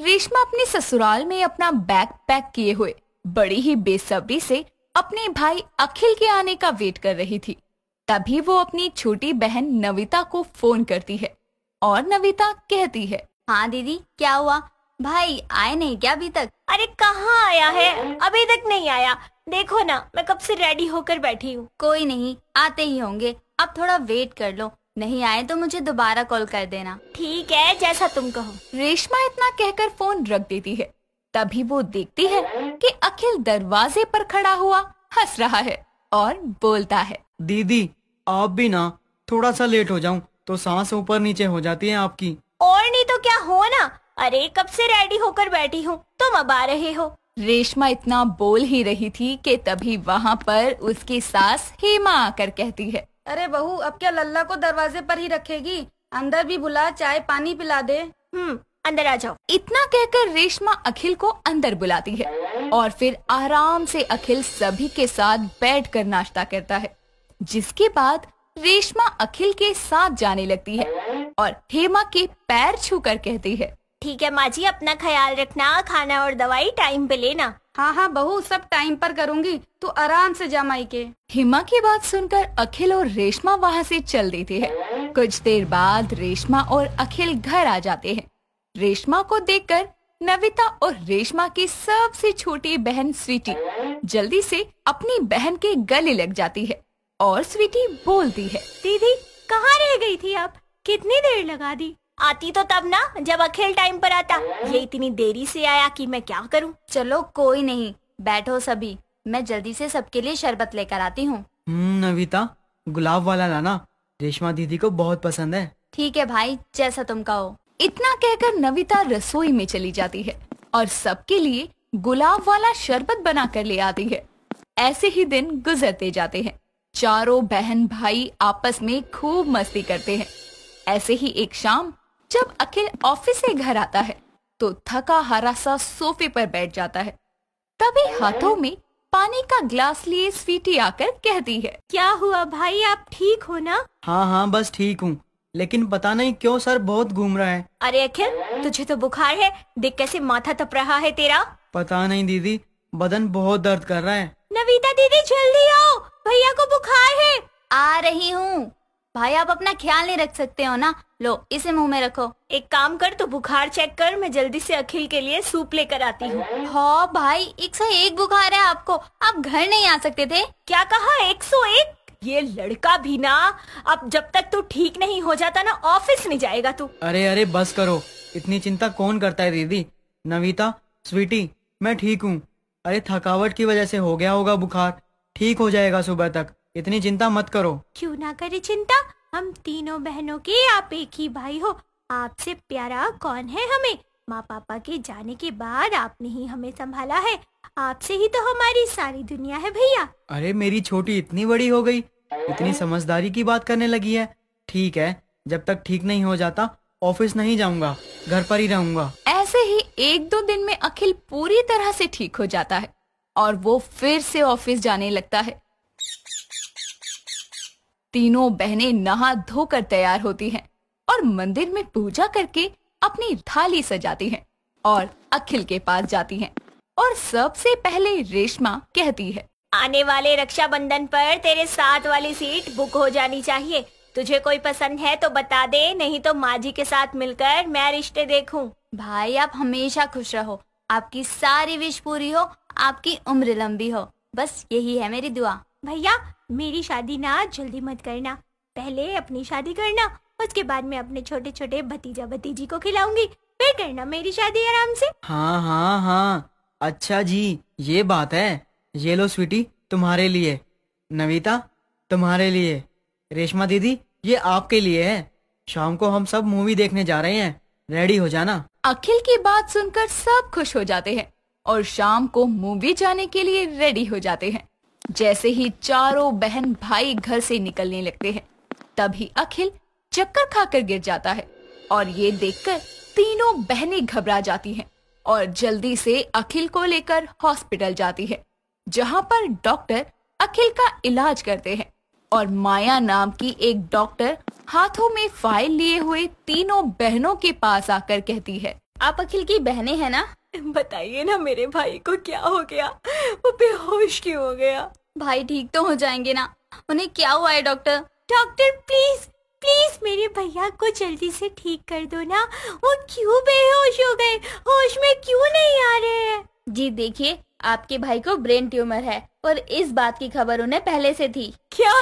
रेशमा अपने ससुराल में अपना बैग पैक किए हुए बड़ी ही बेसब्री से अपने भाई अखिल के आने का वेट कर रही थी तभी वो अपनी छोटी बहन नविता को फोन करती है और नविता कहती है हाँ दीदी क्या हुआ भाई आए नहीं क्या अभी तक अरे कहाँ आया है अभी तक नहीं आया देखो ना मैं कब से रेडी होकर बैठी हूँ कोई नहीं आते ही होंगे अब थोड़ा वेट कर लो नहीं आए तो मुझे दोबारा कॉल कर देना ठीक है जैसा तुम कहो रेशमा इतना कहकर फोन रख देती है तभी वो देखती है कि अखिल दरवाजे पर खड़ा हुआ हंस रहा है और बोलता है दीदी आप भी ना थोड़ा सा लेट हो जाऊं तो सांस ऊपर नीचे हो जाती है आपकी और नहीं तो क्या हो ना अरे कब से रेडी होकर बैठी हूँ तुम अब आ रहे हो रेशमा इतना बोल ही रही थी कि तभी वहाँ पर उसकी सास हेमा आकर कहती है अरे बहू अब क्या लल्ला को दरवाजे पर ही रखेगी अंदर भी बुला चाय पानी पिला दे हम्म अंदर आ जाओ इतना कहकर रेशमा अखिल को अंदर बुलाती है और फिर आराम से अखिल सभी के साथ बैठकर नाश्ता करता है जिसके बाद रेशमा अखिल के साथ जाने लगती है और हेमा के पैर छूकर कहती है ठीक है माँ जी अपना ख्याल रखना खाना और दवाई टाइम पे लेना हाँ हाँ बहू सब टाइम पर करूँगी तू आराम से जा माई के हिमा की बात सुनकर अखिल और रेशमा वहाँ से चल देती है कुछ देर बाद रेशमा और अखिल घर आ जाते हैं रेशमा को देखकर नविता और रेशमा की सबसे छोटी बहन स्वीटी जल्दी से अपनी बहन के गले लग जाती है और स्वीटी बोलती है दीदी कहाँ रह गई थी आप कितनी देर लगा दी आती तो तब ना जब अखिल टाइम पर आता ये इतनी देरी से आया कि मैं क्या करूं? चलो कोई नहीं बैठो सभी मैं जल्दी से सबके लिए शरबत लेकर आती हूँ हम्म, नविता गुलाब वाला लाना रेशमा दीदी को बहुत पसंद है ठीक है भाई जैसा तुम कहो इतना कहकर नविता रसोई में चली जाती है और सबके लिए गुलाब वाला शरबत बना कर ले आती है ऐसे ही दिन गुजरते जाते हैं चारों बहन भाई आपस में खूब मस्ती करते हैं ऐसे ही एक शाम जब अखिल ऑफिस से घर आता है तो थका हारा सा सोफे पर बैठ जाता है तभी हाथों में पानी का ग्लास लिए स्वीटी आकर कहती है क्या हुआ भाई आप ठीक हो ना हाँ हाँ बस ठीक हूँ लेकिन पता नहीं क्यों सर बहुत घूम रहा है अरे अखिल तुझे तो बुखार है देख कैसे माथा तप रहा है तेरा पता नहीं दीदी बदन बहुत दर्द कर रहा है नवीता दीदी जल्दी आओ भैया को बुखार है आ रही हूँ भाई आप अपना ख्याल नहीं रख सकते हो ना लो इसे मुंह में रखो एक काम कर तो बुखार चेक कर मैं जल्दी से अखिल के लिए सूप लेकर आती हूँ हाँ भाई एक सौ एक बुखार है आपको आप घर नहीं आ सकते थे क्या कहा एक सौ एक ये लड़का भी ना अब जब तक तू ठीक नहीं हो जाता ना ऑफिस नहीं जाएगा तू अरे अरे बस करो इतनी चिंता कौन करता है दीदी नविता स्वीटी मैं ठीक हूँ अरे थकावट की वजह से हो गया होगा बुखार ठीक हो जाएगा सुबह तक इतनी चिंता मत करो क्यों ना करे चिंता हम तीनों बहनों के आप एक ही भाई हो आपसे प्यारा कौन है हमें माँ पापा के जाने के बाद आपने ही हमें संभाला है आपसे ही तो हमारी सारी दुनिया है भैया अरे मेरी छोटी इतनी बड़ी हो गई इतनी समझदारी की बात करने लगी है ठीक है जब तक ठीक नहीं हो जाता ऑफिस नहीं जाऊंगा घर पर ही रहूंगा ऐसे ही एक दो दिन में अखिल पूरी तरह से ठीक हो जाता है और वो फिर से ऑफिस जाने लगता है तीनों बहनें नहा धोकर तैयार होती हैं और मंदिर में पूजा करके अपनी थाली सजाती हैं और अखिल के पास जाती हैं और सबसे पहले रेशमा कहती है आने वाले रक्षाबंधन पर तेरे साथ वाली सीट बुक हो जानी चाहिए तुझे कोई पसंद है तो बता दे नहीं तो माँ जी के साथ मिलकर मैं रिश्ते देखूं। भाई आप हमेशा खुश रहो आपकी सारी विश पूरी हो आपकी उम्र लंबी हो बस यही है मेरी दुआ भैया मेरी शादी ना जल्दी मत करना पहले अपनी शादी करना उसके बाद में अपने छोटे छोटे भतीजा भतीजी को खिलाऊंगी फिर करना मेरी शादी आराम से हाँ हाँ हाँ अच्छा जी ये बात है ये लो स्वीटी तुम्हारे लिए नविता तुम्हारे लिए रेशमा दीदी ये आपके लिए है शाम को हम सब मूवी देखने जा रहे हैं रेडी हो जाना अखिल की बात सुनकर सब खुश हो जाते हैं और शाम को मूवी जाने के लिए रेडी हो जाते हैं जैसे ही चारों बहन भाई घर से निकलने लगते हैं तभी अखिल चक्कर खाकर गिर जाता है और ये देखकर तीनों बहनें घबरा जाती हैं और जल्दी से अखिल को लेकर हॉस्पिटल जाती है जहाँ पर डॉक्टर अखिल का इलाज करते हैं और माया नाम की एक डॉक्टर हाथों में फाइल लिए हुए तीनों बहनों के पास आकर कहती है आप अखिल की बहनें हैं ना बताइए ना मेरे भाई को क्या हो गया वो बेहोश क्यों हो गया भाई ठीक तो हो जाएंगे ना उन्हें क्या हुआ है डॉक्टर डॉक्टर प्लीज प्लीज मेरे भैया को जल्दी से ठीक कर दो ना वो क्यों बेहोश हो गए होश में क्यों नहीं आ रहे हैं जी देखिए आपके भाई को ब्रेन ट्यूमर है और इस बात की खबर उन्हें पहले से थी क्या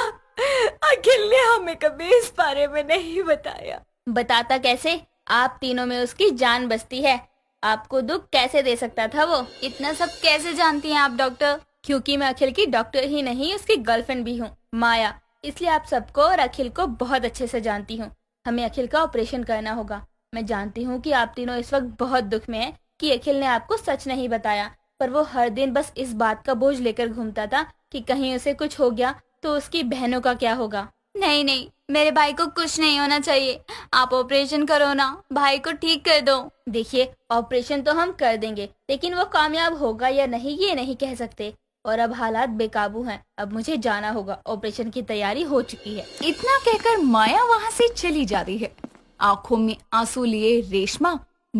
अखिल ने हमें कभी इस बारे में नहीं बताया बताता कैसे आप तीनों में उसकी जान बसती है आपको दुख कैसे दे सकता था वो इतना सब कैसे जानती हैं आप डॉक्टर क्योंकि मैं अखिल की डॉक्टर ही नहीं उसकी गर्लफ्रेंड भी हूँ माया इसलिए आप सबको और अखिल को बहुत अच्छे से जानती हूँ हमें अखिल का ऑपरेशन करना होगा मैं जानती हूँ कि आप तीनों इस वक्त बहुत दुख में हैं कि अखिल ने आपको सच नहीं बताया पर वो हर दिन बस इस बात का बोझ लेकर घूमता था कि कहीं उसे कुछ हो गया तो उसकी बहनों का क्या होगा नहीं नहीं मेरे भाई को कुछ नहीं होना चाहिए आप ऑपरेशन करो ना भाई को ठीक कर दो देखिए ऑपरेशन तो हम कर देंगे लेकिन वो कामयाब होगा या नहीं ये नहीं कह सकते और अब हालात बेकाबू हैं अब मुझे जाना होगा ऑपरेशन की तैयारी हो चुकी है इतना कहकर माया वहाँ से चली जाती है आंखों में आंसू लिए रेशमा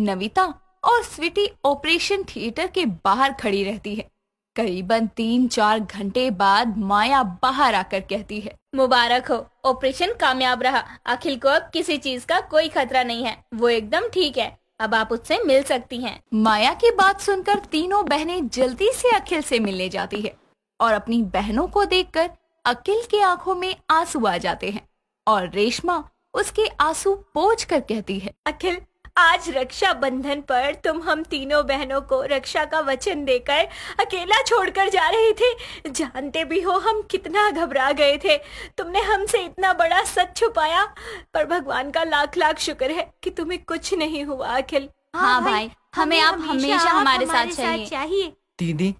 नविता और स्वीटी ऑपरेशन थिएटर के बाहर खड़ी रहती है करीबन तीन चार घंटे बाद माया बाहर आकर कहती है मुबारक हो ऑपरेशन कामयाब रहा अखिल को अब किसी चीज का कोई खतरा नहीं है वो एकदम ठीक है अब आप उससे मिल सकती हैं। माया की बात सुनकर तीनों बहनें जल्दी से अखिल से मिलने जाती है और अपनी बहनों को देखकर अखिल की आंखों में आंसू आ जाते हैं और रेशमा उसके आंसू पोछ कर कहती है अखिल आज रक्षा बंधन पर तुम हम तीनों बहनों को रक्षा का वचन देकर अकेला छोड़कर जा रहे थे जानते भी हो हम कितना घबरा गए थे तुमने हमसे इतना बड़ा सच छुपाया पर भगवान का लाख लाख शुक्र है कि तुम्हें कुछ नहीं हुआ अखिल हाँ, हाँ भाई हमें आप हमेशा हमारे साथ चाहिए दीदी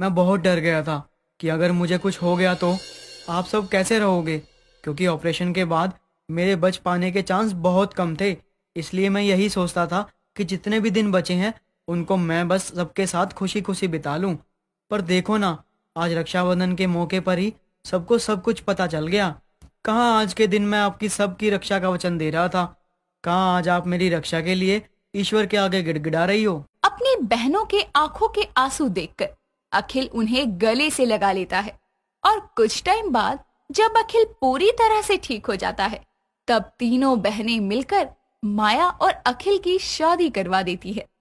मैं बहुत डर गया था कि अगर मुझे कुछ हो गया तो आप सब कैसे रहोगे क्योंकि ऑपरेशन के बाद मेरे बच पाने के चांस बहुत कम थे इसलिए मैं यही सोचता था कि जितने भी दिन बचे हैं उनको मैं बस सबके साथ खुशी खुशी बिता लूं पर देखो ना आज रक्षाबंधन के मौके पर ही सबको सब कुछ पता चल गया कहाँ आज के दिन मैं आपकी सबकी रक्षा का वचन दे रहा था कहाँ आज आप मेरी रक्षा के लिए ईश्वर के आगे गिड़गिड़ा रही हो अपनी बहनों के आंखों के आंसू देखकर अखिल उन्हें गले से लगा लेता है और कुछ टाइम बाद जब अखिल पूरी तरह से ठीक हो जाता है तब तीनों बहनें मिलकर माया और अखिल की शादी करवा देती है